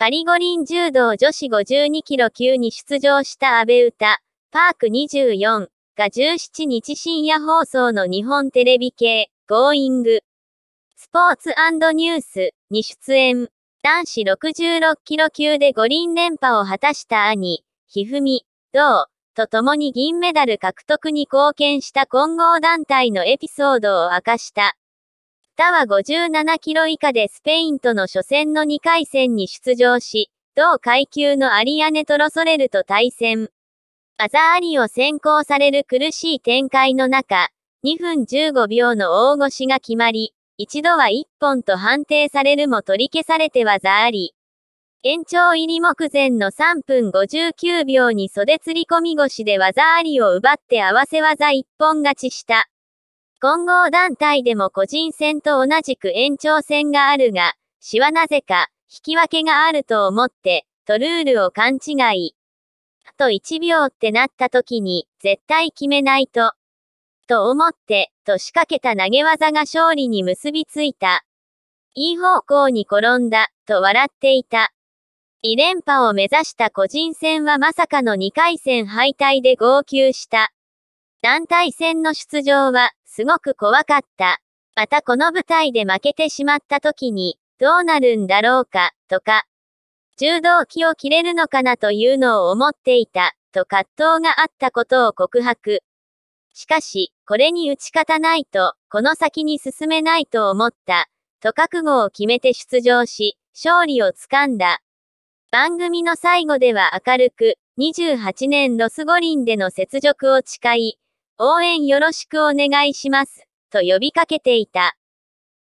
パリ五輪柔道女子52キロ級に出場した安倍歌、パーク24が17日深夜放送の日本テレビ系、ゴーイング、スポーツニュースに出演。男子66キロ級で五輪連覇を果たした兄、ひふみ、銅、と共に銀メダル獲得に貢献した混合団体のエピソードを明かした。は57キロ以下でスペインとの初戦の2回戦に出場し、同階級のアリアネ・トロソレルと対戦。アザーリを先行される苦しい展開の中、2分15秒の大腰が決まり、一度は1本と判定されるも取り消されて技あり。延長入り目前の3分59秒に袖釣り込み腰で技ありを奪って合わせ技1本勝ちした。混合団体でも個人戦と同じく延長戦があるが、死はなぜか、引き分けがあると思って、とルールを勘違い。あと1秒ってなった時に、絶対決めないと。と思って、と仕掛けた投げ技が勝利に結びついた。いい方向に転んだ、と笑っていた。2連覇を目指した個人戦はまさかの2回戦敗退で号泣した。団体戦の出場は、すごく怖かった。またこの舞台で負けてしまった時に、どうなるんだろうか、とか、柔道機を切れるのかなというのを思っていた、と葛藤があったことを告白。しかし、これに打ち方ないと、この先に進めないと思った、と覚悟を決めて出場し、勝利をつかんだ。番組の最後では明るく、28年ロス五輪での雪辱を誓い、応援よろしくお願いします、と呼びかけていた。